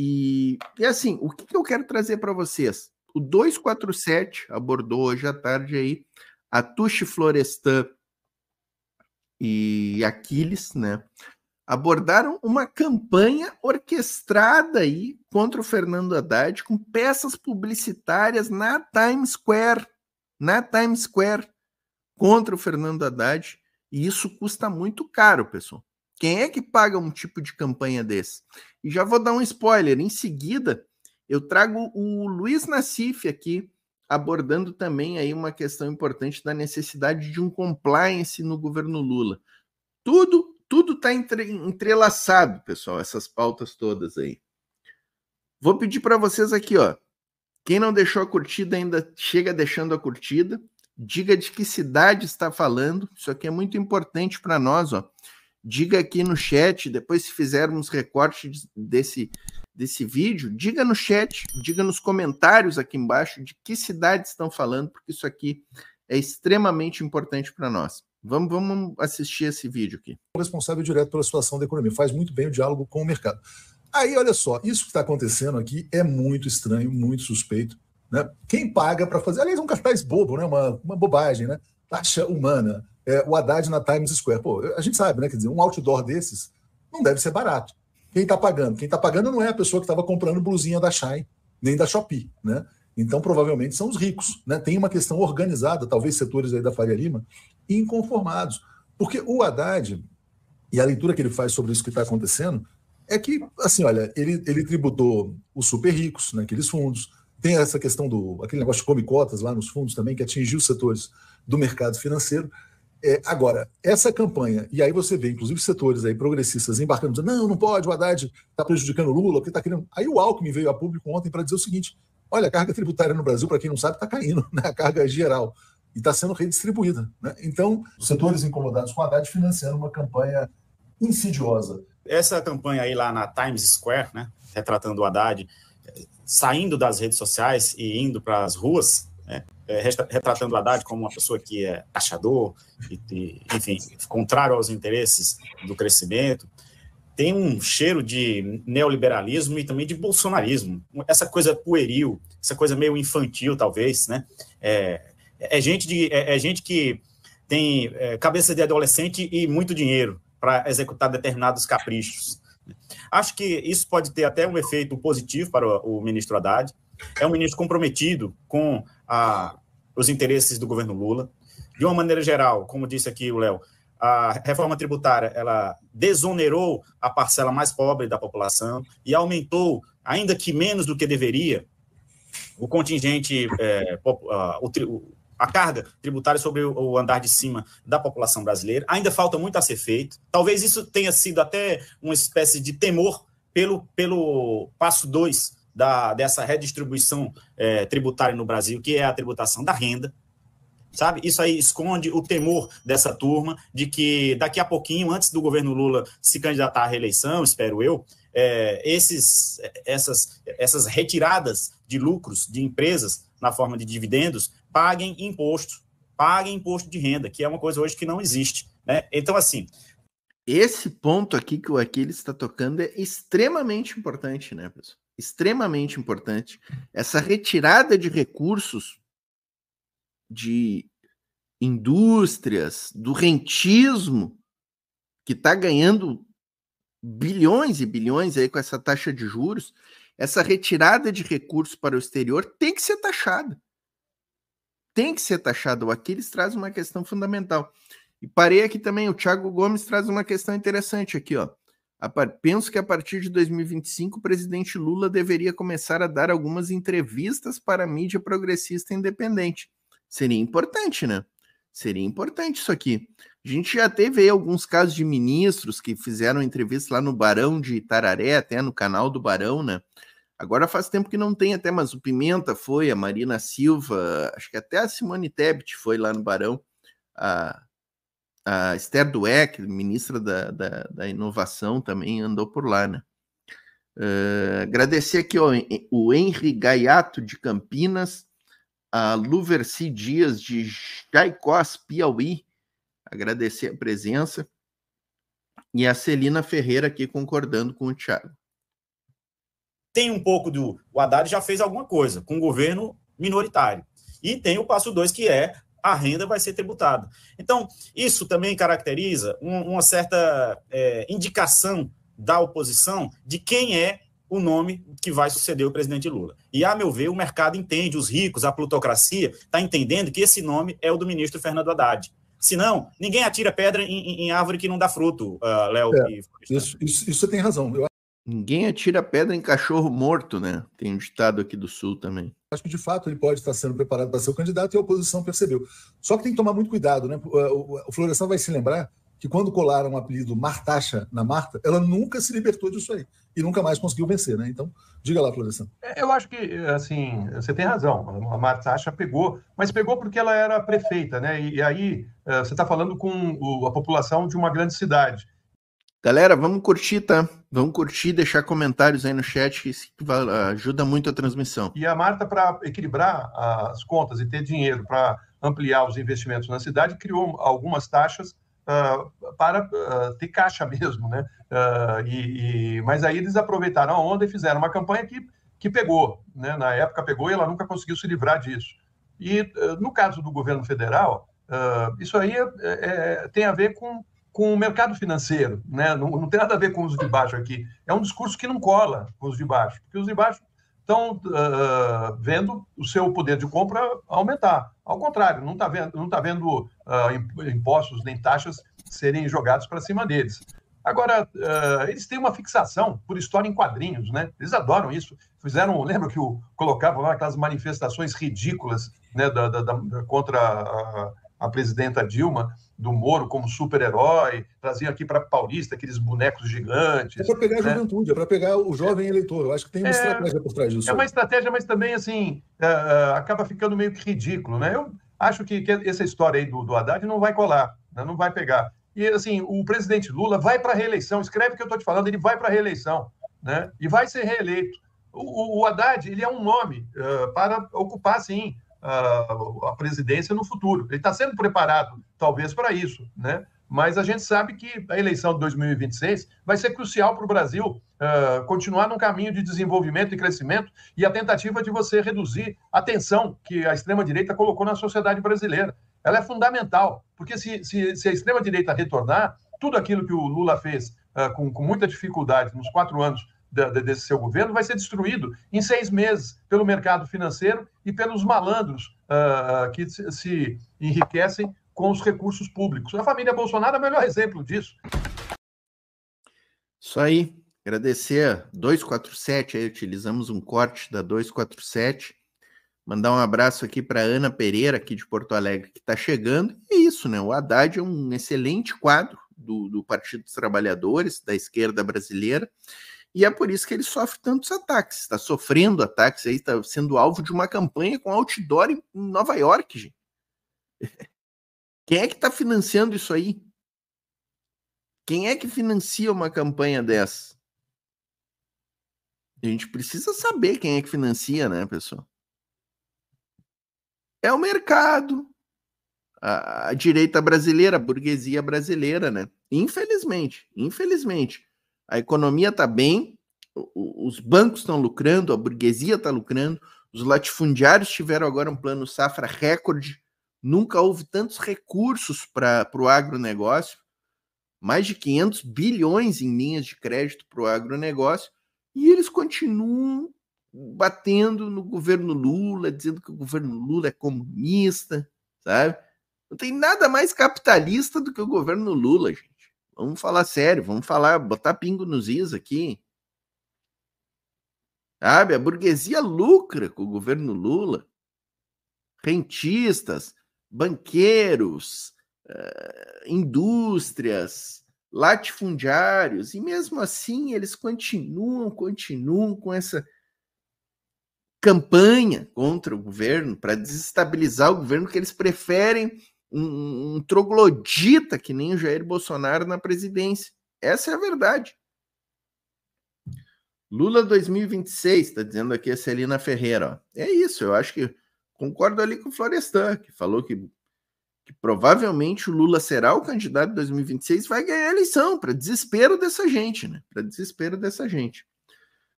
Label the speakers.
Speaker 1: E, e assim, o que, que eu quero trazer para vocês? O 247 abordou hoje à tarde aí a Tuxi Florestan e Aquiles, né? Abordaram uma campanha orquestrada aí contra o Fernando Haddad com peças publicitárias na Times Square, na Times Square contra o Fernando Haddad, e isso custa muito caro, pessoal. Quem é que paga um tipo de campanha desse? E já vou dar um spoiler. Em seguida, eu trago o Luiz Nassif aqui, abordando também aí uma questão importante da necessidade de um compliance no governo Lula. Tudo tudo está entre, entrelaçado, pessoal, essas pautas todas aí. Vou pedir para vocês aqui, ó. Quem não deixou a curtida ainda chega deixando a curtida. Diga de que cidade está falando. Isso aqui é muito importante para nós, ó diga aqui no chat, depois se fizermos recorte desse, desse vídeo, diga no chat, diga nos comentários aqui embaixo de que cidade estão falando, porque isso aqui é extremamente importante para nós. Vamos, vamos assistir esse vídeo aqui. Responsável direto pela situação
Speaker 2: da economia, faz muito bem o diálogo com o mercado.
Speaker 1: Aí, olha só,
Speaker 2: isso que está acontecendo aqui é muito estranho, muito suspeito. Né? Quem paga para fazer? Aliás, é um cartaz bobo, né? uma, uma bobagem, né? Taxa humana é, o Haddad na Times Square. Pô, a gente sabe, né? Quer dizer, um outdoor desses não deve ser barato. Quem está pagando? Quem está pagando não é a pessoa que estava comprando blusinha da Shine, nem da Shopee, né? Então, provavelmente são os ricos. Né? Tem uma questão organizada, talvez setores aí da Faria Lima, inconformados. Porque o Haddad, e a leitura que ele faz sobre isso que está acontecendo, é que, assim, olha, ele, ele tributou os super ricos naqueles né, fundos, tem essa questão do aquele negócio de come cotas lá nos fundos também, que atingiu setores do mercado financeiro. É, agora, essa campanha, e aí você vê, inclusive, setores aí progressistas embarcando, dizendo, não, não pode, o Haddad está prejudicando o Lula, porque está querendo. Aí o Alckmin veio a público ontem para dizer o seguinte: olha, a carga tributária no Brasil, para quem não sabe, está caindo, né? a carga geral, e está sendo redistribuída. Né? Então, setores incomodados com o Haddad financiando uma campanha insidiosa.
Speaker 3: Essa campanha aí lá na Times Square, né? retratando o Haddad, saindo das redes sociais e indo para as ruas, né? É, retratando Haddad como uma pessoa que é achador, e, e, enfim, contrário aos interesses do crescimento, tem um cheiro de neoliberalismo e também de bolsonarismo. Essa coisa pueril, essa coisa meio infantil, talvez, né? É, é gente, de, é, é, gente que tem é, cabeça de adolescente e muito dinheiro para executar determinados caprichos. Acho que isso pode ter até um efeito positivo para o, o ministro Haddad, é um ministro comprometido com a, os interesses do governo Lula. De uma maneira geral, como disse aqui o Léo, a reforma tributária ela desonerou a parcela mais pobre da população e aumentou, ainda que menos do que deveria, o contingente, é, a carga tributária sobre o andar de cima da população brasileira. Ainda falta muito a ser feito. Talvez isso tenha sido até uma espécie de temor pelo, pelo passo 2 da, dessa redistribuição é, tributária no Brasil, que é a tributação da renda, sabe? Isso aí esconde o temor dessa turma de que daqui a pouquinho, antes do governo Lula se candidatar à reeleição, espero eu, é, esses, essas, essas retiradas de lucros de empresas na forma de dividendos paguem imposto, paguem imposto de renda, que é uma coisa hoje que não existe. Né? Então, assim, esse ponto aqui que o Aquiles está tocando é extremamente importante, né,
Speaker 1: pessoal? Extremamente importante. Essa retirada de recursos de indústrias, do rentismo, que está ganhando bilhões e bilhões aí com essa taxa de juros, essa retirada de recursos para o exterior tem que ser taxada. Tem que ser taxada. O Aquiles traz uma questão fundamental. E parei aqui também, o Thiago Gomes traz uma questão interessante aqui, ó. Penso que a partir de 2025 o presidente Lula deveria começar a dar algumas entrevistas para a mídia progressista independente. Seria importante, né? Seria importante isso aqui. A gente já teve aí alguns casos de ministros que fizeram entrevista lá no Barão de Itararé, até no canal do Barão, né? Agora faz tempo que não tem até, mas o Pimenta foi, a Marina Silva, acho que até a Simone Tebet foi lá no Barão. A a Esther Dweck, ministra da, da, da, Inovação, também andou por lá, né? Uh, agradecer aqui ó, o Henry Gaiato de Campinas, a Luverci Dias de Jaicós, Piauí, agradecer a presença, e a Celina Ferreira aqui concordando com o Thiago.
Speaker 3: Tem um pouco do. O Haddad já fez alguma coisa com o governo minoritário. E tem o passo dois que é a renda vai ser tributada. Então, isso também caracteriza uma certa é, indicação da oposição de quem é o nome que vai suceder o presidente Lula. E, a meu ver, o mercado entende, os ricos, a plutocracia, está entendendo que esse nome é o do ministro Fernando Haddad. Senão, ninguém atira pedra em, em árvore que não dá fruto, uh, Léo. É, isso, isso, isso, você tem razão. Eu... Ninguém atira pedra em cachorro
Speaker 1: morto, né? Tem um ditado aqui do Sul também
Speaker 2: acho que de fato ele pode estar sendo preparado para ser o candidato e a oposição percebeu. Só que tem que tomar muito cuidado, né? O Florestan vai se lembrar que quando colaram o apelido Martacha na Marta, ela nunca se libertou disso aí e nunca mais conseguiu vencer, né? Então, diga lá, Florestan.
Speaker 4: É, eu acho que, assim, você tem razão. A Martacha pegou, mas pegou porque ela era prefeita, né? E aí eh, você está falando com a população de uma grande
Speaker 1: cidade. Galera, vamos curtir, tá? Vão curtir, deixar comentários aí no chat, que isso ajuda muito a transmissão.
Speaker 4: E a Marta, para equilibrar as contas e ter dinheiro para ampliar os investimentos na cidade, criou algumas taxas uh, para uh, ter caixa mesmo, né? Uh, e, e, mas aí eles aproveitaram a onda e fizeram uma campanha que, que pegou, né? Na época pegou e ela nunca conseguiu se livrar disso. E no caso do governo federal, isso aí é, é, tem a ver com com o mercado financeiro, né? Não, não, tem nada a ver com os de baixo aqui. É um discurso que não cola com os de baixo, porque os de baixo estão uh, ah, ah, vendo o seu poder de compra aumentar. Ao contrário, não está vendo, não tá vendo uh, impostos nem taxas serem jogados para cima deles. Agora, uh, eles têm uma fixação por história em quadrinhos, né? Eles adoram isso. Fizeram, lembra que o, colocavam lá aquelas manifestações ridículas né, da, da, da contra a, a presidenta Dilma do Moro como super-herói, trazia aqui para Paulista aqueles bonecos gigantes. É para
Speaker 2: pegar né? a juventude, é para pegar o jovem é. eleitor. Eu acho que tem uma é, estratégia por trás disso. É uma
Speaker 4: estratégia, mas também, assim, é, é, acaba ficando meio que ridículo, né? Eu acho que, que essa história aí do, do Haddad não vai colar, né? não vai pegar. E, assim, o presidente Lula vai para a reeleição, escreve o que eu estou te falando, ele vai para a reeleição, né? E vai ser reeleito. O, o, o Haddad, ele é um nome uh, para ocupar, sim, a, presidência no futuro. Ele está sendo preparado, talvez, para isso, né? Mas a gente sabe que a eleição de 2026 vai ser crucial para o Brasil uh, continuar num caminho de desenvolvimento e crescimento e a tentativa de você reduzir a tensão que a extrema-direita colocou na sociedade brasileira. Ela é fundamental, porque se, se, se a extrema-direita retornar, tudo aquilo que o Lula fez uh, com, com muita dificuldade nos quatro anos da, desse seu governo vai ser destruído em seis meses pelo mercado financeiro e pelos malandros uh, que se enriquecem com os recursos públicos. A família Bolsonaro é o melhor exemplo disso.
Speaker 1: Isso aí. Agradecer 247, aí utilizamos um corte da 247. Mandar um abraço aqui para Ana Pereira, aqui de Porto Alegre, que está chegando. É isso, né? O Haddad é um excelente quadro do, do Partido dos Trabalhadores, da esquerda brasileira e é por isso que ele sofre tantos ataques, está sofrendo ataques aí, está sendo alvo de uma campanha com outdoor em Nova York, gente. Quem é que está financiando isso aí? Quem é que financia uma campanha dessa? A gente precisa saber quem é que financia, né, pessoal? É o mercado, a, a direita brasileira, a burguesia brasileira, né? Infelizmente, infelizmente a economia está bem, os bancos estão lucrando, a burguesia está lucrando, os latifundiários tiveram agora um plano safra recorde, nunca houve tantos recursos para o agronegócio, mais de 500 bilhões em linhas de crédito para o agronegócio, e eles continuam batendo no governo Lula, dizendo que o governo Lula é comunista, sabe? Não tem nada mais capitalista do que o governo Lula, gente. Vamos falar sério, vamos falar, botar pingo nos is aqui. Sabe? A burguesia lucra com o governo Lula. Rentistas, banqueiros, uh, indústrias, latifundiários, e mesmo assim eles continuam, continuam com essa campanha contra o governo, para desestabilizar o governo que eles preferem um, um troglodita que nem o Jair Bolsonaro na presidência. Essa é a verdade. Lula 2026, está dizendo aqui a Celina Ferreira. Ó. É isso, eu acho que concordo ali com o Florestan, que falou que, que provavelmente o Lula será o candidato de 2026 vai ganhar a eleição, para desespero dessa gente, né? Para desespero dessa gente.